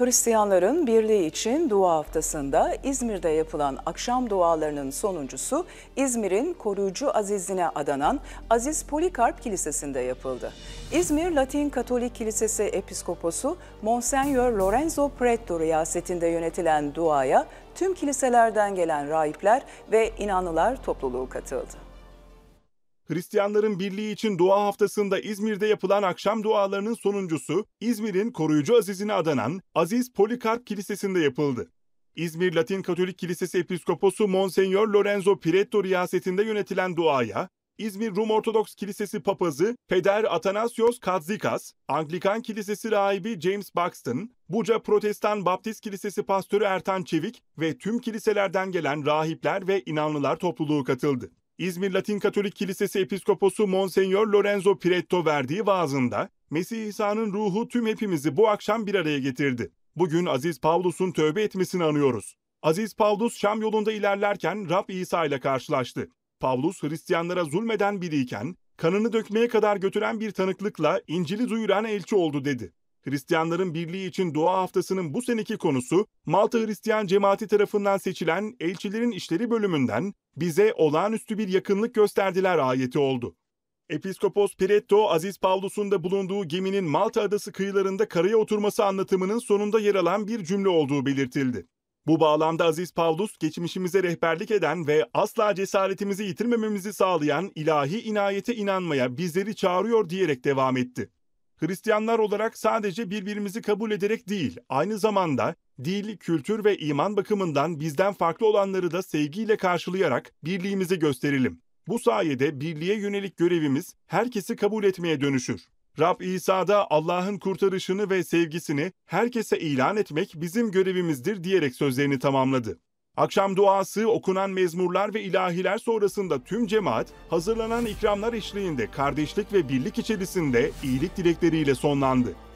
Hristiyanların Birliği için dua haftasında İzmir'de yapılan akşam dualarının sonuncusu İzmir'in koruyucu azizine adanan Aziz Polikarp Kilisesi'nde yapıldı. İzmir Latin Katolik Kilisesi Episkoposu Monsignor Lorenzo Pretto riyasetinde yönetilen duaya tüm kiliselerden gelen rahipler ve inanlılar topluluğu katıldı. Hristiyanların Birliği için dua haftasında İzmir'de yapılan akşam dualarının sonuncusu İzmir'in koruyucu azizine adanan Aziz Polikarp Kilisesi'nde yapıldı. İzmir Latin Katolik Kilisesi Episkoposu Monsenyör Lorenzo Piretto riyasetinde yönetilen duaya İzmir Rum Ortodoks Kilisesi Papazı Peder Atanasios Kadzikas, Anglikan Kilisesi rahibi James Buxton, Buca Protestan Baptist Kilisesi Pastörü Ertan Çevik ve tüm kiliselerden gelen rahipler ve inanlılar topluluğu katıldı. İzmir Latin Katolik Kilisesi Episkoposu Monsenyor Lorenzo Piretto verdiği vaazında Mesih İsa'nın ruhu tüm hepimizi bu akşam bir araya getirdi. Bugün Aziz Pavlus'un tövbe etmesini anıyoruz. Aziz Pavlus Şam yolunda ilerlerken Rab İsa ile karşılaştı. Pavlus Hristiyanlara zulmeden biriyken kanını dökmeye kadar götüren bir tanıklıkla İncil'i duyuran elçi oldu dedi. Hristiyanların Birliği için Doğa Haftası'nın bu seneki konusu Malta Hristiyan Cemaati tarafından seçilen Elçilerin İşleri bölümünden bize olağanüstü bir yakınlık gösterdiler ayeti oldu. Episkopos Piretto Aziz Pavlus'un da bulunduğu geminin Malta adası kıyılarında karaya oturması anlatımının sonunda yer alan bir cümle olduğu belirtildi. Bu bağlamda Aziz Pavlus geçmişimize rehberlik eden ve asla cesaretimizi yitirmememizi sağlayan ilahi inayete inanmaya bizleri çağırıyor diyerek devam etti. Hristiyanlar olarak sadece birbirimizi kabul ederek değil, aynı zamanda dil, kültür ve iman bakımından bizden farklı olanları da sevgiyle karşılayarak birliğimizi gösterelim. Bu sayede birliğe yönelik görevimiz herkesi kabul etmeye dönüşür. Rab İsa'da Allah'ın kurtarışını ve sevgisini herkese ilan etmek bizim görevimizdir diyerek sözlerini tamamladı. Akşam duası, okunan mezmurlar ve ilahiler sonrasında tüm cemaat hazırlanan ikramlar eşliğinde kardeşlik ve birlik içerisinde iyilik dilekleriyle sonlandı.